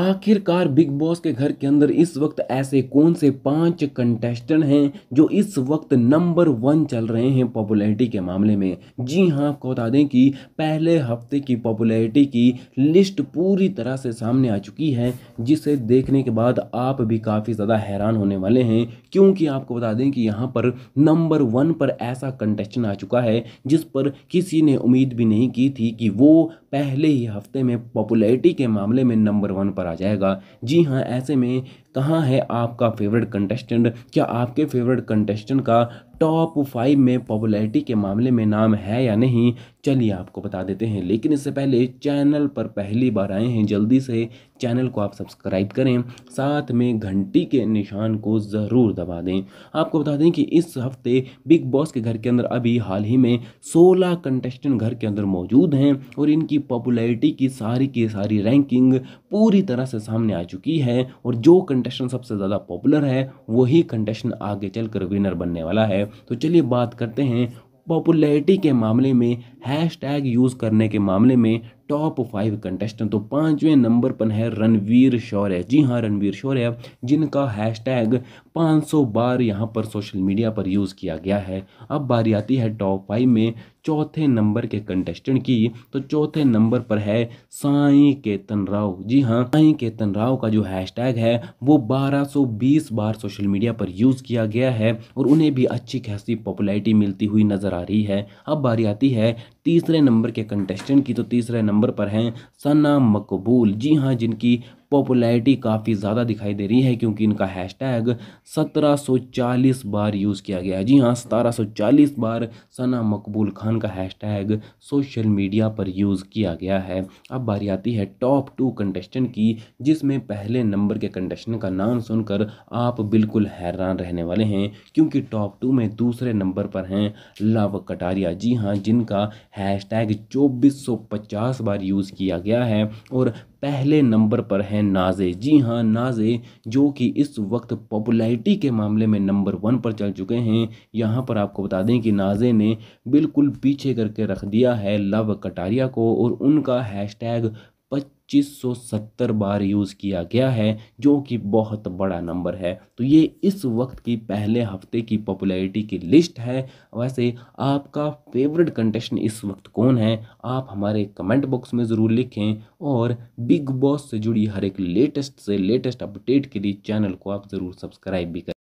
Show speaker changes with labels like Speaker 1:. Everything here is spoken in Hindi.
Speaker 1: आखिरकार बिग बॉस के घर के अंदर इस वक्त ऐसे कौन से पांच कंटेस्टेंट हैं जो इस वक्त नंबर वन चल रहे हैं पॉपुलैरिटी के मामले में जी हाँ आपको बता दें कि पहले हफ्ते की पॉपुलैरिटी की लिस्ट पूरी तरह से सामने आ चुकी है जिसे देखने के बाद आप भी काफ़ी ज़्यादा हैरान होने वाले हैं क्योंकि आपको बता दें कि यहाँ पर नंबर वन पर ऐसा कंटेस्टेंट आ चुका है जिस पर किसी ने उम्मीद भी नहीं की थी कि वो पहले ही हफ्ते में पॉपुलैरिटी के मामले में नंबर वन पर पर आ जाएगा जी हाँ ऐसे में कहाँ है आपका फेवरेट कंटेस्टेंट क्या आपके फेवरेट कंटेस्टेंट का टॉप फाइव में पॉपुलैरिटी के मामले में नाम है या नहीं चलिए आपको बता देते हैं लेकिन इससे पहले चैनल पर पहली बार आए हैं जल्दी से चैनल को आप सब्सक्राइब करें साथ में घंटी के निशान को ज़रूर दबा दें आपको बता दें कि इस हफ्ते बिग बॉस के घर के अंदर अभी हाल ही में 16 कंटेस्टेंट घर के अंदर मौजूद हैं और इनकी पॉपुलैरिटी की सारी की सारी रैंकिंग पूरी तरह से सामने आ चुकी है और जो कंटेस्टेंट सबसे ज़्यादा पॉपुलर है वही कंटेस्टेंट आगे चल विनर बनने वाला है तो चलिए बात करते हैं पॉपुलैरिटी के मामले में हैश टैग यूज़ करने के मामले में टॉप फाइव कंटेस्टेंट तो पाँचवें नंबर पर है रणवीर शौर्य जी हाँ रणवीर शौर्य जिनका हैशटैग 500 बार यहाँ पर सोशल मीडिया पर यूज़ किया गया है अब बारी आती है टॉप फाइव में चौथे नंबर के कंटेस्टेंट की तो चौथे नंबर पर है साई केतन राव जी हाँ साई केतन राव का जो हैशटैग है वो 1220 बार सोशल मीडिया पर यूज़ किया गया है और उन्हें भी अच्छी खासी पॉपुलैरिटी मिलती हुई नज़र आ रही है अब बारी आती है तीसरे नंबर के कंटेस्टेंट की तो तीसरे नंबर नंबर पर हैं सना मकबूल जी हाँ जिनकी पॉपुलैरिटी काफ़ी ज़्यादा दिखाई दे रही है क्योंकि इनका हैशटैग 1740 बार यूज़ किया गया है जी हाँ 1740 बार सना मकबूल खान का हैशटैग सोशल मीडिया पर यूज़ किया गया है अब बारी आती है टॉप टू कंटेस्टेंट की जिसमें पहले नंबर के कंटेस्टेंट का नाम सुनकर आप बिल्कुल हैरान रहने वाले हैं क्योंकि टॉप टू में दूसरे नंबर पर हैं लव कटारिया जी हाँ जिनका हैश टैग बार यूज़ किया गया है और पहले नंबर पर है नाज़े जी हाँ नाज़े जो कि इस वक्त पॉपुलैरिटी के मामले में नंबर वन पर चल चुके हैं यहाँ पर आपको बता दें कि नाज़े ने बिल्कुल पीछे करके रख दिया है लव कटारिया को और उनका हैशटैग 2570 बार यूज़ किया गया है जो कि बहुत बड़ा नंबर है तो ये इस वक्त की पहले हफ्ते की पॉपुलैरिटी की लिस्ट है वैसे आपका फेवरेट कंटेस्टेंट इस वक्त कौन है आप हमारे कमेंट बॉक्स में ज़रूर लिखें और बिग बॉस से जुड़ी हर एक लेटेस्ट से लेटेस्ट अपडेट के लिए चैनल को आप ज़रूर सब्सक्राइब भी करें